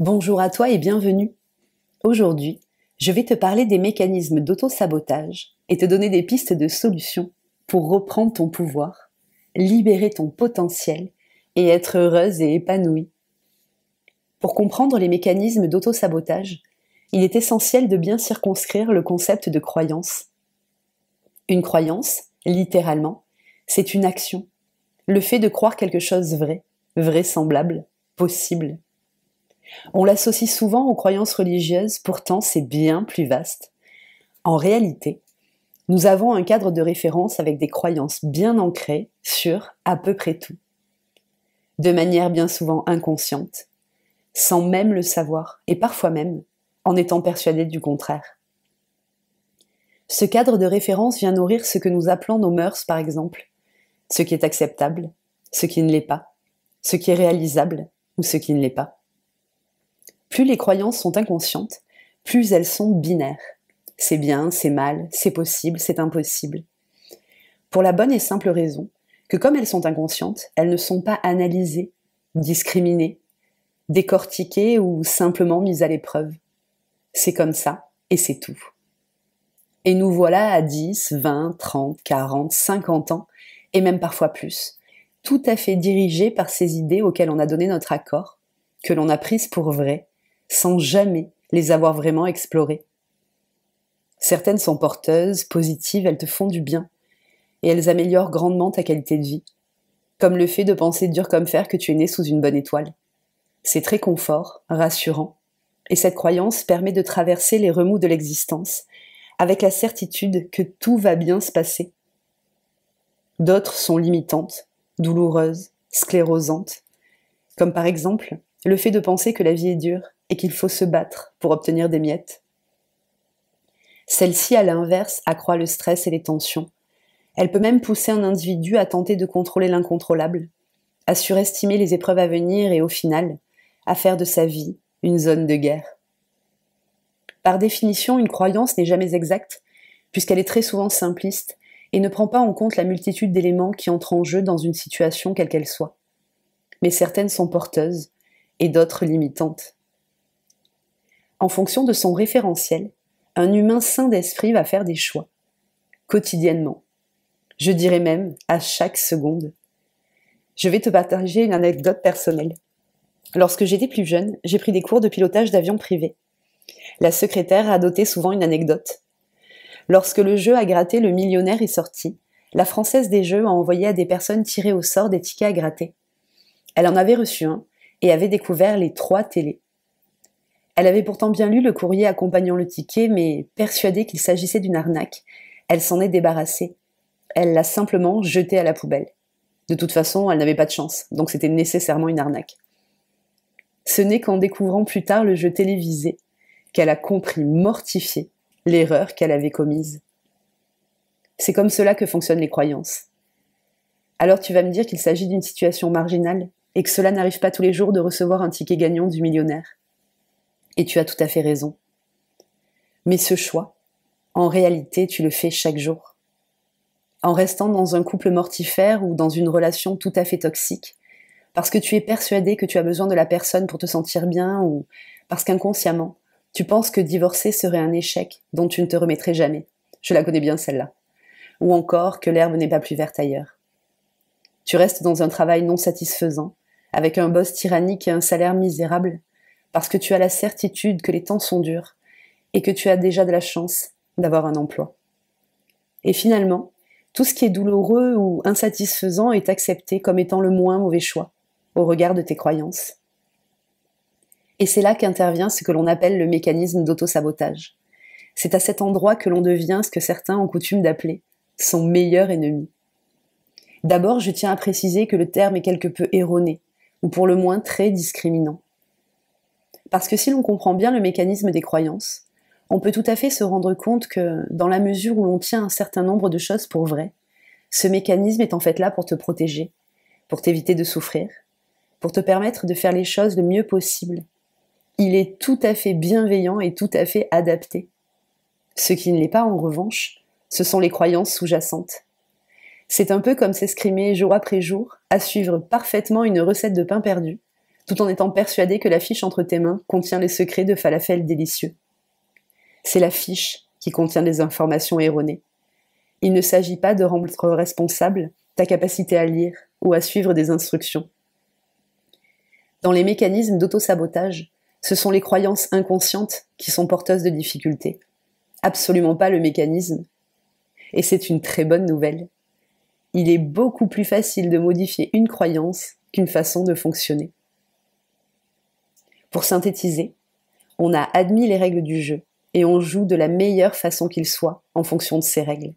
Bonjour à toi et bienvenue. Aujourd'hui, je vais te parler des mécanismes d'auto-sabotage et te donner des pistes de solutions pour reprendre ton pouvoir, libérer ton potentiel et être heureuse et épanouie. Pour comprendre les mécanismes d'auto-sabotage, il est essentiel de bien circonscrire le concept de croyance. Une croyance, littéralement, c'est une action, le fait de croire quelque chose vrai, vraisemblable, possible. On l'associe souvent aux croyances religieuses, pourtant c'est bien plus vaste. En réalité, nous avons un cadre de référence avec des croyances bien ancrées sur à peu près tout, de manière bien souvent inconsciente, sans même le savoir, et parfois même en étant persuadé du contraire. Ce cadre de référence vient nourrir ce que nous appelons nos mœurs, par exemple, ce qui est acceptable, ce qui ne l'est pas, ce qui est réalisable ou ce qui ne l'est pas. Plus les croyances sont inconscientes, plus elles sont binaires. C'est bien, c'est mal, c'est possible, c'est impossible. Pour la bonne et simple raison que comme elles sont inconscientes, elles ne sont pas analysées, discriminées, décortiquées ou simplement mises à l'épreuve. C'est comme ça, et c'est tout. Et nous voilà à 10, 20, 30, 40, 50 ans, et même parfois plus, tout à fait dirigés par ces idées auxquelles on a donné notre accord, que l'on a prises pour vraies, sans jamais les avoir vraiment explorées. Certaines sont porteuses, positives, elles te font du bien, et elles améliorent grandement ta qualité de vie, comme le fait de penser dur comme fer que tu es né sous une bonne étoile. C'est très confort, rassurant, et cette croyance permet de traverser les remous de l'existence avec la certitude que tout va bien se passer. D'autres sont limitantes, douloureuses, sclérosantes, comme par exemple le fait de penser que la vie est dure et qu'il faut se battre pour obtenir des miettes. Celle-ci, à l'inverse, accroît le stress et les tensions. Elle peut même pousser un individu à tenter de contrôler l'incontrôlable, à surestimer les épreuves à venir et au final, à faire de sa vie une zone de guerre. Par définition, une croyance n'est jamais exacte, puisqu'elle est très souvent simpliste et ne prend pas en compte la multitude d'éléments qui entrent en jeu dans une situation quelle qu'elle soit. Mais certaines sont porteuses et d'autres limitantes. En fonction de son référentiel, un humain sain d'esprit va faire des choix, quotidiennement. Je dirais même à chaque seconde. Je vais te partager une anecdote personnelle. Lorsque j'étais plus jeune, j'ai pris des cours de pilotage d'avion privé. La secrétaire a doté souvent une anecdote. Lorsque le jeu a gratté le millionnaire est sorti, la Française des Jeux a envoyé à des personnes tirées au sort des tickets à gratter. Elle en avait reçu un et avait découvert les trois télés. Elle avait pourtant bien lu le courrier accompagnant le ticket, mais persuadée qu'il s'agissait d'une arnaque, elle s'en est débarrassée. Elle l'a simplement jeté à la poubelle. De toute façon, elle n'avait pas de chance, donc c'était nécessairement une arnaque. Ce n'est qu'en découvrant plus tard le jeu télévisé qu'elle a compris, mortifiée, l'erreur qu'elle avait commise. C'est comme cela que fonctionnent les croyances. Alors tu vas me dire qu'il s'agit d'une situation marginale et que cela n'arrive pas tous les jours de recevoir un ticket gagnant du millionnaire. Et tu as tout à fait raison. Mais ce choix, en réalité, tu le fais chaque jour. En restant dans un couple mortifère ou dans une relation tout à fait toxique, parce que tu es persuadé que tu as besoin de la personne pour te sentir bien ou parce qu'inconsciemment, tu penses que divorcer serait un échec dont tu ne te remettrais jamais. Je la connais bien celle-là. Ou encore que l'herbe n'est pas plus verte ailleurs. Tu restes dans un travail non satisfaisant, avec un boss tyrannique et un salaire misérable, parce que tu as la certitude que les temps sont durs et que tu as déjà de la chance d'avoir un emploi. Et finalement, tout ce qui est douloureux ou insatisfaisant est accepté comme étant le moins mauvais choix au regard de tes croyances. Et c'est là qu'intervient ce que l'on appelle le mécanisme d'autosabotage. C'est à cet endroit que l'on devient ce que certains ont coutume d'appeler son meilleur ennemi. D'abord, je tiens à préciser que le terme est quelque peu erroné, ou pour le moins très discriminant. Parce que si l'on comprend bien le mécanisme des croyances, on peut tout à fait se rendre compte que, dans la mesure où l'on tient un certain nombre de choses pour vraies, ce mécanisme est en fait là pour te protéger, pour t'éviter de souffrir, pour te permettre de faire les choses le mieux possible. Il est tout à fait bienveillant et tout à fait adapté. Ce qui ne l'est pas, en revanche, ce sont les croyances sous-jacentes. C'est un peu comme s'escrimer jour après jour à suivre parfaitement une recette de pain perdu, tout en étant persuadé que l'affiche entre tes mains contient les secrets de falafel délicieux. C'est l'affiche qui contient des informations erronées. Il ne s'agit pas de rendre responsable ta capacité à lire ou à suivre des instructions. Dans les mécanismes d'auto-sabotage, ce sont les croyances inconscientes qui sont porteuses de difficultés, absolument pas le mécanisme. Et c'est une très bonne nouvelle. Il est beaucoup plus facile de modifier une croyance qu'une façon de fonctionner. Pour synthétiser, on a admis les règles du jeu et on joue de la meilleure façon qu'il soit en fonction de ces règles.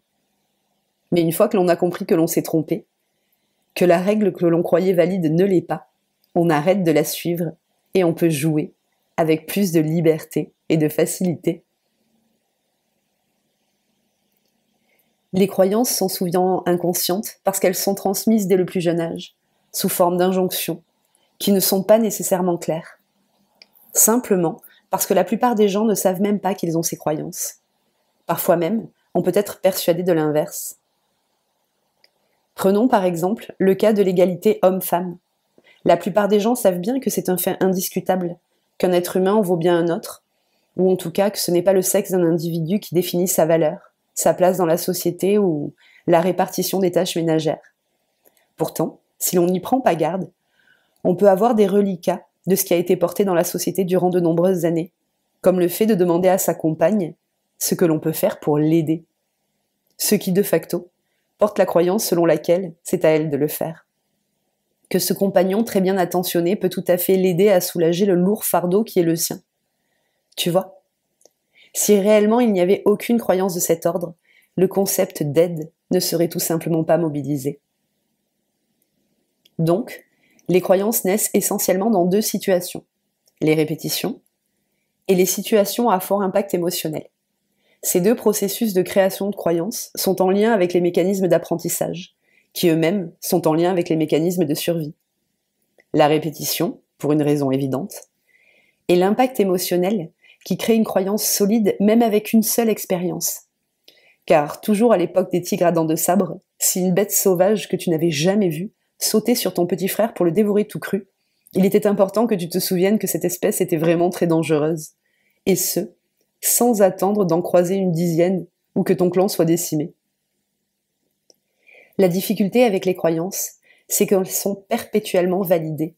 Mais une fois que l'on a compris que l'on s'est trompé, que la règle que l'on croyait valide ne l'est pas, on arrête de la suivre et on peut jouer avec plus de liberté et de facilité. Les croyances sont souvent inconscientes parce qu'elles sont transmises dès le plus jeune âge, sous forme d'injonctions, qui ne sont pas nécessairement claires simplement parce que la plupart des gens ne savent même pas qu'ils ont ces croyances. Parfois même, on peut être persuadé de l'inverse. Prenons par exemple le cas de l'égalité homme-femme. La plupart des gens savent bien que c'est un fait indiscutable, qu'un être humain vaut bien un autre, ou en tout cas que ce n'est pas le sexe d'un individu qui définit sa valeur, sa place dans la société ou la répartition des tâches ménagères. Pourtant, si l'on n'y prend pas garde, on peut avoir des reliquats de ce qui a été porté dans la société durant de nombreuses années, comme le fait de demander à sa compagne ce que l'on peut faire pour l'aider. Ce qui, de facto, porte la croyance selon laquelle c'est à elle de le faire. Que ce compagnon très bien attentionné peut tout à fait l'aider à soulager le lourd fardeau qui est le sien. Tu vois Si réellement il n'y avait aucune croyance de cet ordre, le concept d'aide ne serait tout simplement pas mobilisé. Donc, les croyances naissent essentiellement dans deux situations, les répétitions et les situations à fort impact émotionnel. Ces deux processus de création de croyances sont en lien avec les mécanismes d'apprentissage, qui eux-mêmes sont en lien avec les mécanismes de survie. La répétition, pour une raison évidente, et l'impact émotionnel qui crée une croyance solide même avec une seule expérience. Car toujours à l'époque des tigres à dents de sabre, si une bête sauvage que tu n'avais jamais vue sauter sur ton petit frère pour le dévorer tout cru, il était important que tu te souviennes que cette espèce était vraiment très dangereuse. Et ce, sans attendre d'en croiser une dizaine ou que ton clan soit décimé. La difficulté avec les croyances, c'est qu'elles sont perpétuellement validées.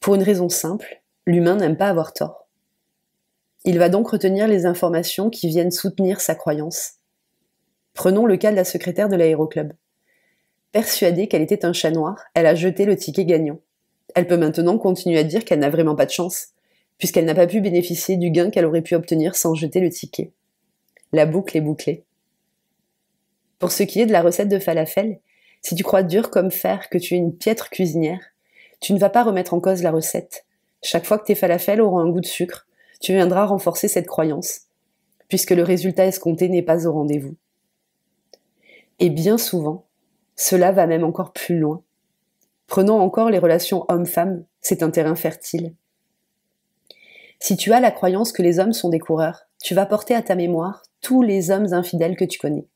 Pour une raison simple, l'humain n'aime pas avoir tort. Il va donc retenir les informations qui viennent soutenir sa croyance. Prenons le cas de la secrétaire de l'aéroclub. Persuadée qu'elle était un chat noir, elle a jeté le ticket gagnant. Elle peut maintenant continuer à dire qu'elle n'a vraiment pas de chance, puisqu'elle n'a pas pu bénéficier du gain qu'elle aurait pu obtenir sans jeter le ticket. La boucle est bouclée. Pour ce qui est de la recette de falafel, si tu crois dur comme fer que tu es une piètre cuisinière, tu ne vas pas remettre en cause la recette. Chaque fois que tes falafels auront un goût de sucre, tu viendras renforcer cette croyance, puisque le résultat escompté n'est pas au rendez-vous. Et bien souvent, cela va même encore plus loin. Prenons encore les relations homme-femme, c'est un terrain fertile. Si tu as la croyance que les hommes sont des coureurs, tu vas porter à ta mémoire tous les hommes infidèles que tu connais.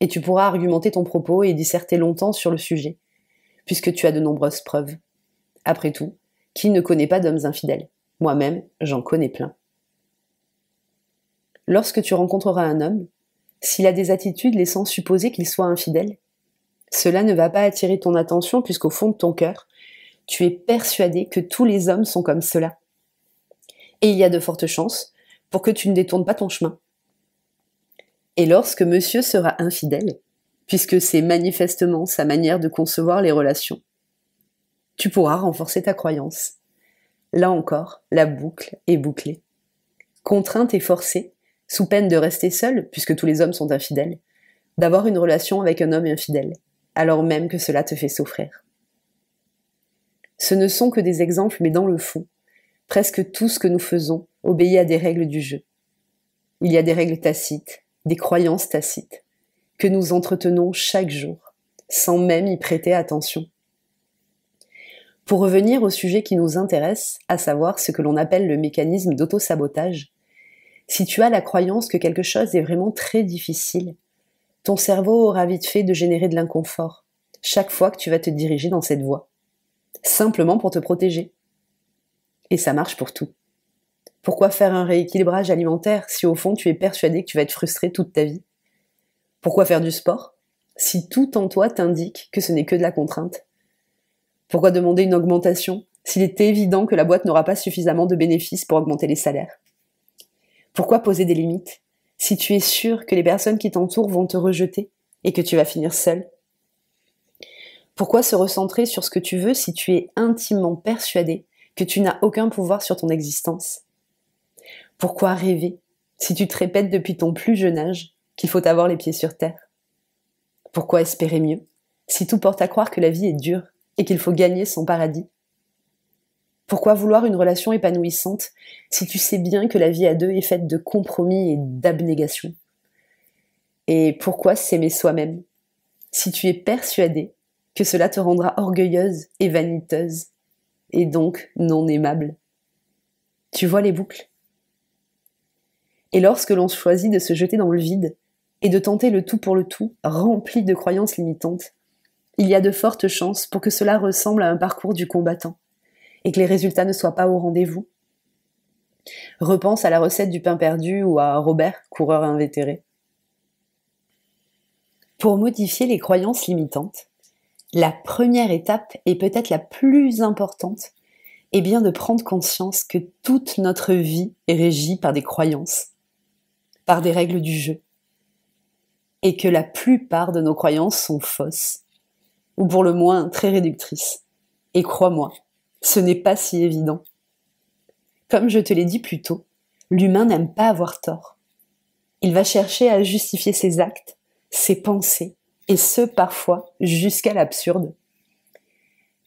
Et tu pourras argumenter ton propos et disserter longtemps sur le sujet, puisque tu as de nombreuses preuves. Après tout, qui ne connaît pas d'hommes infidèles Moi-même, j'en connais plein. Lorsque tu rencontreras un homme, s'il a des attitudes laissant supposer qu'il soit infidèle, cela ne va pas attirer ton attention puisqu'au fond de ton cœur, tu es persuadé que tous les hommes sont comme cela. Et il y a de fortes chances pour que tu ne détournes pas ton chemin. Et lorsque monsieur sera infidèle, puisque c'est manifestement sa manière de concevoir les relations, tu pourras renforcer ta croyance. Là encore, la boucle est bouclée. Contrainte et forcée, sous peine de rester seule, puisque tous les hommes sont infidèles, d'avoir une relation avec un homme infidèle alors même que cela te fait souffrir. Ce ne sont que des exemples, mais dans le fond, presque tout ce que nous faisons obéit à des règles du jeu. Il y a des règles tacites, des croyances tacites, que nous entretenons chaque jour, sans même y prêter attention. Pour revenir au sujet qui nous intéresse, à savoir ce que l'on appelle le mécanisme d'autosabotage, si tu as la croyance que quelque chose est vraiment très difficile, ton cerveau aura vite fait de générer de l'inconfort chaque fois que tu vas te diriger dans cette voie, simplement pour te protéger. Et ça marche pour tout. Pourquoi faire un rééquilibrage alimentaire si au fond tu es persuadé que tu vas être frustré toute ta vie Pourquoi faire du sport si tout en toi t'indique que ce n'est que de la contrainte Pourquoi demander une augmentation s'il est évident que la boîte n'aura pas suffisamment de bénéfices pour augmenter les salaires Pourquoi poser des limites si tu es sûr que les personnes qui t'entourent vont te rejeter et que tu vas finir seul Pourquoi se recentrer sur ce que tu veux si tu es intimement persuadé que tu n'as aucun pouvoir sur ton existence Pourquoi rêver si tu te répètes depuis ton plus jeune âge qu'il faut avoir les pieds sur terre Pourquoi espérer mieux si tout porte à croire que la vie est dure et qu'il faut gagner son paradis pourquoi vouloir une relation épanouissante si tu sais bien que la vie à deux est faite de compromis et d'abnégation Et pourquoi s'aimer soi-même si tu es persuadé que cela te rendra orgueilleuse et vaniteuse et donc non aimable Tu vois les boucles Et lorsque l'on choisit de se jeter dans le vide et de tenter le tout pour le tout, rempli de croyances limitantes, il y a de fortes chances pour que cela ressemble à un parcours du combattant et que les résultats ne soient pas au rendez-vous. Repense à la recette du pain perdu ou à Robert, coureur invétéré. Pour modifier les croyances limitantes, la première étape et peut-être la plus importante est bien de prendre conscience que toute notre vie est régie par des croyances, par des règles du jeu, et que la plupart de nos croyances sont fausses, ou pour le moins très réductrices. Et crois-moi, ce n'est pas si évident. Comme je te l'ai dit plus tôt, l'humain n'aime pas avoir tort. Il va chercher à justifier ses actes, ses pensées, et ce parfois jusqu'à l'absurde.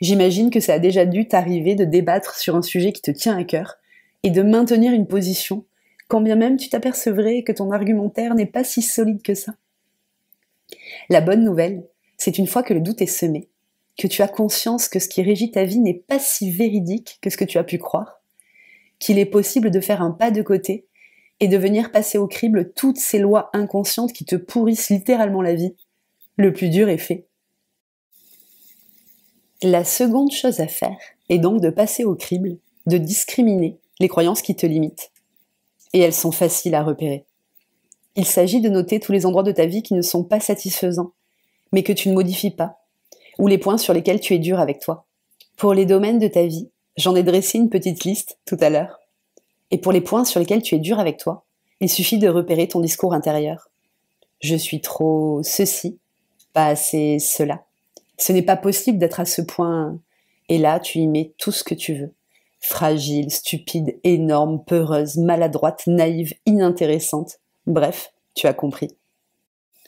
J'imagine que ça a déjà dû t'arriver de débattre sur un sujet qui te tient à cœur et de maintenir une position, quand bien même tu t'apercevrais que ton argumentaire n'est pas si solide que ça. La bonne nouvelle, c'est une fois que le doute est semé, que tu as conscience que ce qui régit ta vie n'est pas si véridique que ce que tu as pu croire, qu'il est possible de faire un pas de côté et de venir passer au crible toutes ces lois inconscientes qui te pourrissent littéralement la vie. Le plus dur est fait. La seconde chose à faire est donc de passer au crible, de discriminer les croyances qui te limitent. Et elles sont faciles à repérer. Il s'agit de noter tous les endroits de ta vie qui ne sont pas satisfaisants, mais que tu ne modifies pas, ou les points sur lesquels tu es dur avec toi. Pour les domaines de ta vie, j'en ai dressé une petite liste tout à l'heure. Et pour les points sur lesquels tu es dur avec toi, il suffit de repérer ton discours intérieur. Je suis trop ceci, pas assez cela. Ce n'est pas possible d'être à ce point. Et là, tu y mets tout ce que tu veux. Fragile, stupide, énorme, peureuse, maladroite, naïve, inintéressante. Bref, tu as compris.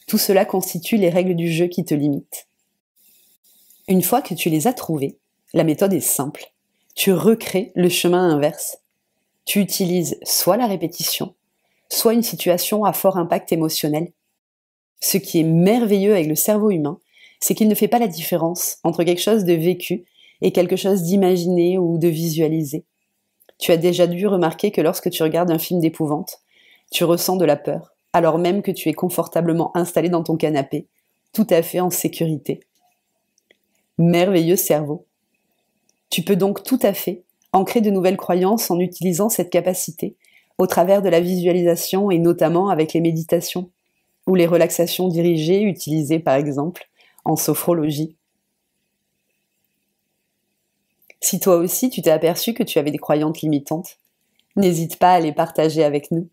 Tout cela constitue les règles du jeu qui te limitent. Une fois que tu les as trouvés, la méthode est simple. Tu recrées le chemin inverse. Tu utilises soit la répétition, soit une situation à fort impact émotionnel. Ce qui est merveilleux avec le cerveau humain, c'est qu'il ne fait pas la différence entre quelque chose de vécu et quelque chose d'imaginé ou de visualisé. Tu as déjà dû remarquer que lorsque tu regardes un film d'épouvante, tu ressens de la peur, alors même que tu es confortablement installé dans ton canapé, tout à fait en sécurité merveilleux cerveau. Tu peux donc tout à fait ancrer de nouvelles croyances en utilisant cette capacité au travers de la visualisation et notamment avec les méditations ou les relaxations dirigées utilisées par exemple en sophrologie. Si toi aussi tu t'es aperçu que tu avais des croyances limitantes, n'hésite pas à les partager avec nous.